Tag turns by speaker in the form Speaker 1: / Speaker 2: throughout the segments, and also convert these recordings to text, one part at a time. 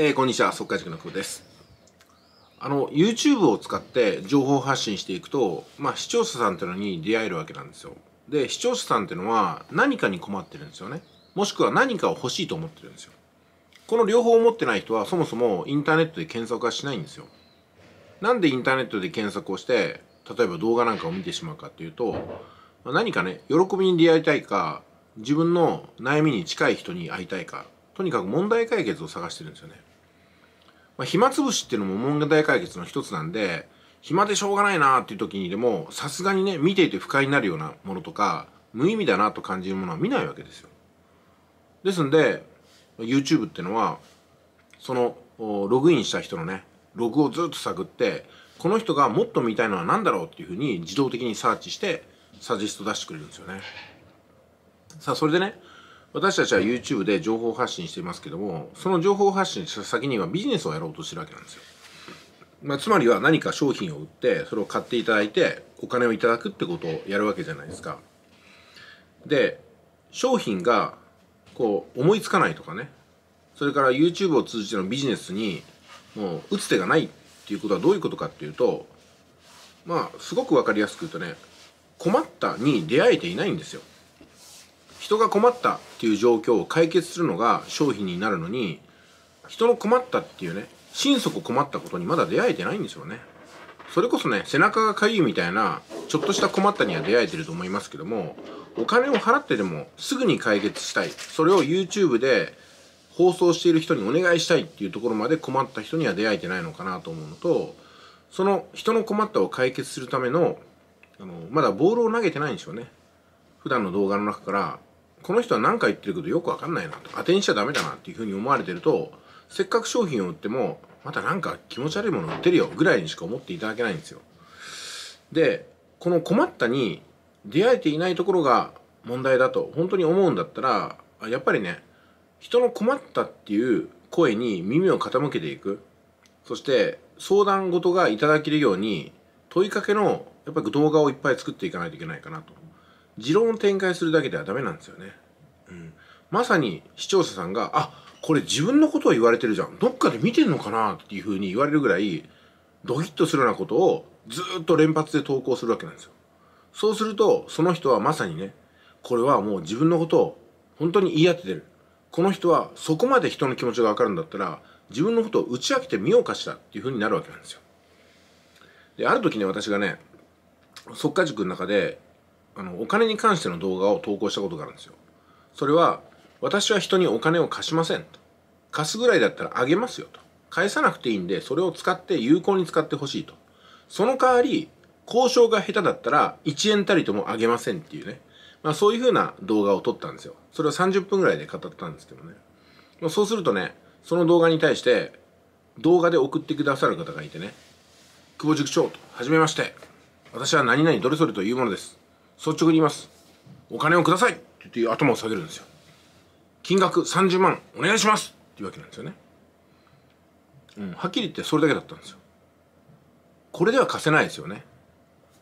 Speaker 1: えー、こんにちは、速稼塾の久保です。あの、YouTube を使って情報発信していくと、まあ、視聴者さんっていうのに出会えるわけなんですよ。で、視聴者さんっていうのは何かに困ってるんですよね。もしくは何かを欲しいと思ってるんですよ。この両方を持ってない人はそもそもインターネットで検索はしないんですよ。なんでインターネットで検索をして、例えば動画なんかを見てしまうかっていうと、何かね、喜びに出会いたいか、自分の悩みに近い人に会いたいか、とにかく問題解決を探してるんですよね。まあ、暇つぶしっていうのも問題解決の一つなんで、暇でしょうがないなっていう時にでも、さすがにね、見ていて不快になるようなものとか、無意味だなと感じるものは見ないわけですよ。ですんで、YouTube ってのは、その、ログインした人のね、ログをずっと探って、この人がもっと見たいのは何だろうっていうふうに自動的にサーチして、サジェスト出してくれるんですよね。さあ、それでね、私たちは YouTube で情報発信していますけどもその情報発信した先にはビジネスをやろうとしてるわけなんですよ、まあ、つまりは何か商品を売ってそれを買っていただいてお金をいただくってことをやるわけじゃないですかで商品がこう思いつかないとかねそれから YouTube を通じてのビジネスにもう打つ手がないっていうことはどういうことかっていうとまあすごく分かりやすく言うとね困ったに出会えていないんですよ人が困ったっていう状況を解決するのが商品になるのに人の困ったっていうね心底困ったことにまだ出会えてないんですよねそれこそね背中がかゆいみたいなちょっとした困ったには出会えてると思いますけどもお金を払ってでもすぐに解決したいそれを YouTube で放送している人にお願いしたいっていうところまで困った人には出会えてないのかなと思うのとその人の困ったを解決するためのあのまだボールを投げてないんでしょうね普段の動画の中からこの人は何か言ってるけどよくわかんないなと当てにしちゃダメだなっていうふうに思われてるとせっかく商品を売ってもまたなんか気持ち悪いもの売ってるよぐらいにしか思っていただけないんですよでこの困ったに出会えていないところが問題だと本当に思うんだったらやっぱりね人の困ったっていう声に耳を傾けていくそして相談事がいただけるように問いかけのやっぱり動画をいっぱい作っていかないといけないかなと持論を展開するだけではダメなんですよね。うん、まさに視聴者さんが、あ、これ自分のことを言われてるじゃん。どっかで見てんのかなっていうふうに言われるぐらい、ドキッとするようなことをずっと連発で投稿するわけなんですよ。そうすると、その人はまさにね、これはもう自分のことを本当に言い当ててる。この人はそこまで人の気持ちがわかるんだったら、自分のことを打ち明けてみようかしらっていうふうになるわけなんですよ。で、ある時ね、私がね、っか。塾の中で、あのお金に関しての動画を投稿したことがあるんですよそれは私は人にお金を貸しませんと貸すぐらいだったらあげますよと返さなくていいんでそれを使って有効に使ってほしいとその代わり交渉が下手だったら1円たりともあげませんっていうねまあそういう風な動画を撮ったんですよそれを30分ぐらいで語ったんですけどねそうするとねその動画に対して動画で送ってくださる方がいてね久保塾長とはじめまして私は何々どれそれというものです率直に言いますお金をくださいって言って頭を下げるんですよ金額30万お願いしますっていうわけなんですよね、うん、はっきり言ってそれだけだったんですよこれでは貸せないですよね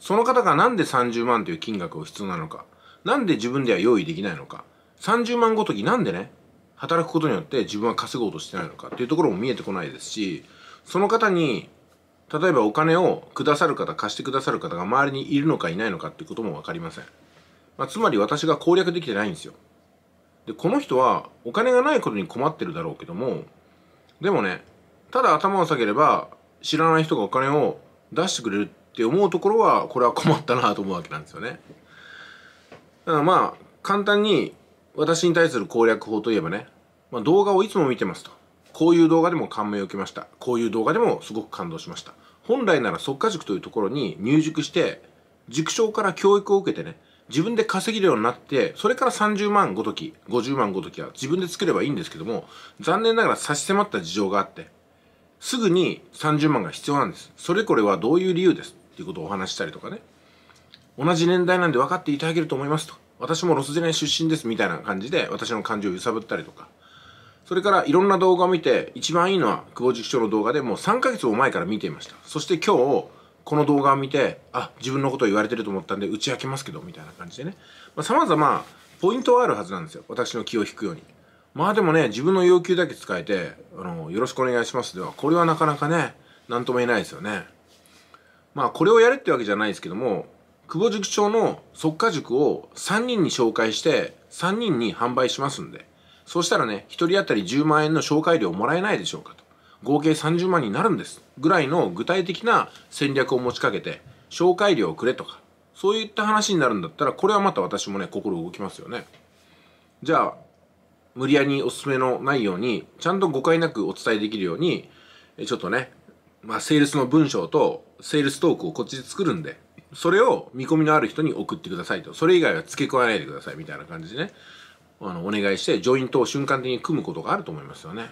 Speaker 1: その方がなんで30万という金額を必要なのかなんで自分では用意できないのか30万ごときなんでね働くことによって自分は稼ごうとしてないのかっていうところも見えてこないですしその方に例えばお金をくださる方貸してくださる方が周りにいるのかいないのかってことも分かりません、まあ、つまり私が攻略できてないんですよでこの人はお金がないことに困ってるだろうけどもでもねただ頭を下げれば知らない人がお金を出してくれるって思うところはこれは困ったなと思うわけなんですよねだからまあ簡単に私に対する攻略法といえばね、まあ、動画をいつも見てますとこういう動画でも感銘を受けました。こういう動画でもすごく感動しました。本来なら即家塾というところに入塾して、塾長から教育を受けてね、自分で稼げるようになって、それから30万ごとき、50万ごときは自分で作ればいいんですけども、残念ながら差し迫った事情があって、すぐに30万が必要なんです。それこれはどういう理由ですっていうことをお話したりとかね。同じ年代なんで分かっていただけると思いますと。私もロスジェネ出身ですみたいな感じで私の感情を揺さぶったりとか。それからいろんな動画を見て、一番いいのは久保塾長の動画でもう3ヶ月も前から見ていました。そして今日、この動画を見て、あ、自分のことを言われてると思ったんで打ち明けますけど、みたいな感じでね。まあ、様々、ポイントはあるはずなんですよ。私の気を引くように。まあでもね、自分の要求だけ使えて、あの、よろしくお願いしますでは、これはなかなかね、なんとも言えないですよね。まあこれをやれってわけじゃないですけども、久保塾長の即果塾を3人に紹介して、3人に販売しますんで。そうしたらね、1人当たり10万円の紹介料もらえないでしょうかと。合計30万になるんです。ぐらいの具体的な戦略を持ちかけて、紹介料をくれとか、そういった話になるんだったら、これはまた私もね、心動きますよね。じゃあ、無理やりおすすめのないように、ちゃんと誤解なくお伝えできるように、ちょっとね、まあ、セールスの文章と、セールストークをこっちで作るんで、それを見込みのある人に送ってくださいと。それ以外は付け加えないでくださいみたいな感じでね。あのお願いしてジョイントを瞬間的に組むことがあると思いますよね。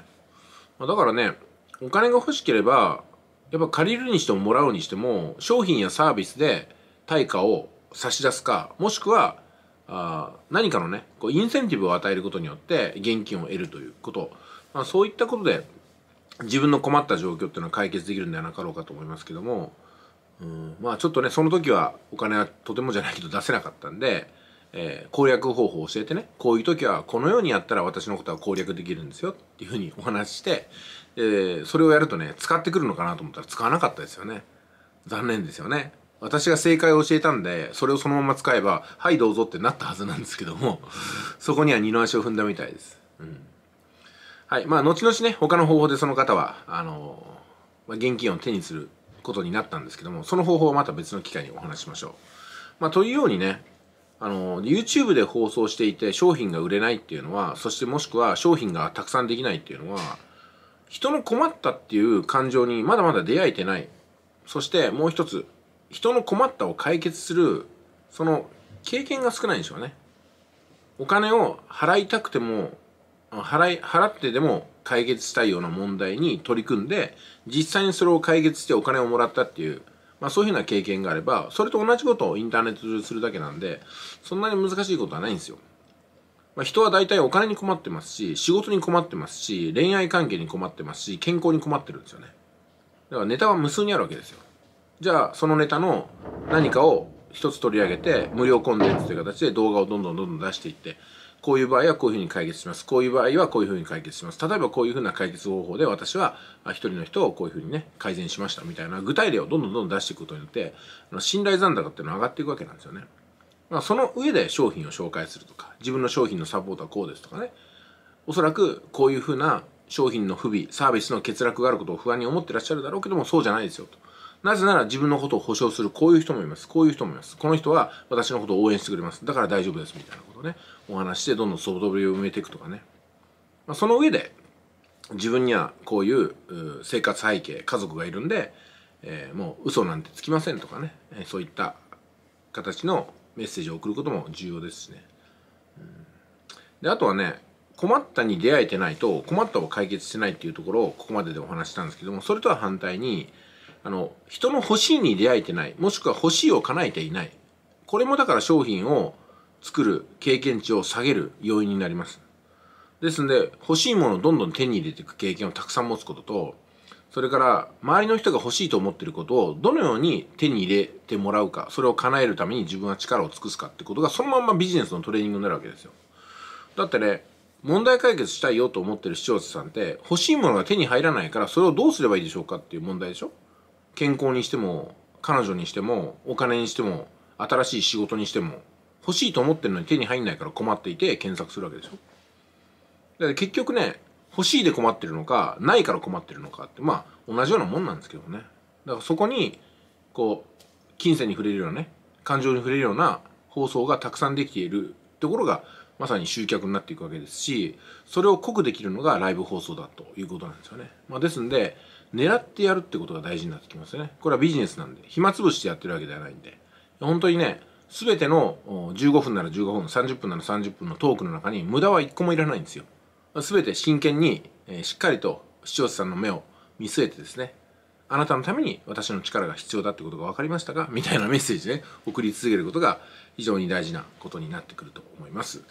Speaker 1: まあ、だからねお金が欲しければやっぱ借りるにしてももらうにしても商品やサービスで対価を差し出すかもしくはあ何かのねこうインセンティブを与えることによって現金を得るということ、まあ、そういったことで自分の困った状況っていうのは解決できるんではなかろうかと思いますけどもうんまあちょっとねその時はお金はとてもじゃないけど出せなかったんで。えー、攻略方法を教えてねこういう時はこのようにやったら私のことは攻略できるんですよっていうふうにお話しして、えー、それをやるとね使ってくるのかなと思ったら使わなかったですよね残念ですよね私が正解を教えたんでそれをそのまま使えば「はいどうぞ」ってなったはずなんですけどもそこには二の足を踏んだみたいです、うん、はいまあ後々ね他の方法でその方はあのまあ、現金を手にすることになったんですけどもその方法はまた別の機会にお話しましょう、まあ、というようにねあの、YouTube で放送していて商品が売れないっていうのは、そしてもしくは商品がたくさんできないっていうのは、人の困ったっていう感情にまだまだ出会えてない。そしてもう一つ、人の困ったを解決する、その経験が少ないんでしょうね。お金を払いたくても、払い、払ってでも解決したいような問題に取り組んで、実際にそれを解決してお金をもらったっていう、まあ、そういうふうな経験があれば、それと同じことをインターネット上するだけなんで、そんなに難しいことはないんですよ。まあ、人は大体お金に困ってますし、仕事に困ってますし、恋愛関係に困ってますし、健康に困ってるんですよね。だからネタは無数にあるわけですよ。じゃあ、そのネタの何かを一つ取り上げて無料コンテンツという形で動画をどんどんどんどん出していってこういう場合はこういうふうに解決します。こういう場合はこういうふうに解決します。例えばこういうふうな解決方法で私は一人の人をこういうふうにね、改善しましたみたいな具体例をどんどんどんどん出していくことによって、信頼残高っていうのは上がっていくわけなんですよね。まあ、その上で商品を紹介するとか、自分の商品のサポートはこうですとかね。おそらくこういうふうな商品の不備、サービスの欠落があることを不安に思ってらっしゃるだろうけども、そうじゃないですよと。なぜなら自分のことを保証するこういう人もいます。こういう人もいます。この人は私のことを応援してくれます。だから大丈夫です。みたいなことをね、お話してどんどん外堀を埋めていくとかね。まあ、その上で、自分にはこういう生活背景、家族がいるんで、えー、もう嘘なんてつきませんとかね、えー、そういった形のメッセージを送ることも重要ですしね。うん、であとはね困ったに出会えてないと困ったを解決してないっていうところをここまででお話したんですけどもそれとは反対にあの、人の欲しいに出会えてない、もしくは欲しいを叶えていない。これもだから商品を作る経験値を下げる要因になります。ですんで、欲しいものをどんどん手に入れていく経験をたくさん持つことと、それから、周りの人が欲しいと思っていることをどのように手に入れてもらうか、それを叶えるために自分は力を尽くすかってことが、そのまんまビジネスのトレーニングになるわけですよ。だってね、問題解決したいよと思ってる視聴者さんって、欲しいものが手に入らないから、それをどうすればいいでしょうかっていう問題でしょ健康にしても彼女にしてもお金にしても新しい仕事にしても欲しいと思ってるのに手に入んないから困っていて検索するわけでしょだから結局ね欲しいで困ってるのかないから困ってるのかってまあ同じようなもんなんですけどねだからそこにこう金銭に触れるようなね感情に触れるような放送がたくさんできているところがまさに集客になっていくわけですしそれを濃くできるのがライブ放送だということなんですよね、まあ、ですんで狙ってやるってことが大事になってきますよねこれはビジネスなんで暇つぶしてやってるわけではないんで本当にね全ての15分なら15分30分なら30分のトークの中に無駄は1個もいらないんですよ全て真剣にしっかりと視聴者さんの目を見据えてですねあなたのために私の力が必要だってことが分かりましたが、みたいなメッセージで、ね、送り続けることが非常に大事なことになってくると思います。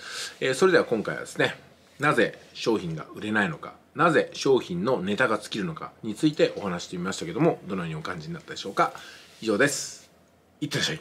Speaker 1: えー、それでは今回はですね、なぜ商品が売れないのか、なぜ商品のネタが尽きるのかについてお話してみましたけども、どのようにお感じになったでしょうか。以上です。いってらっしゃい。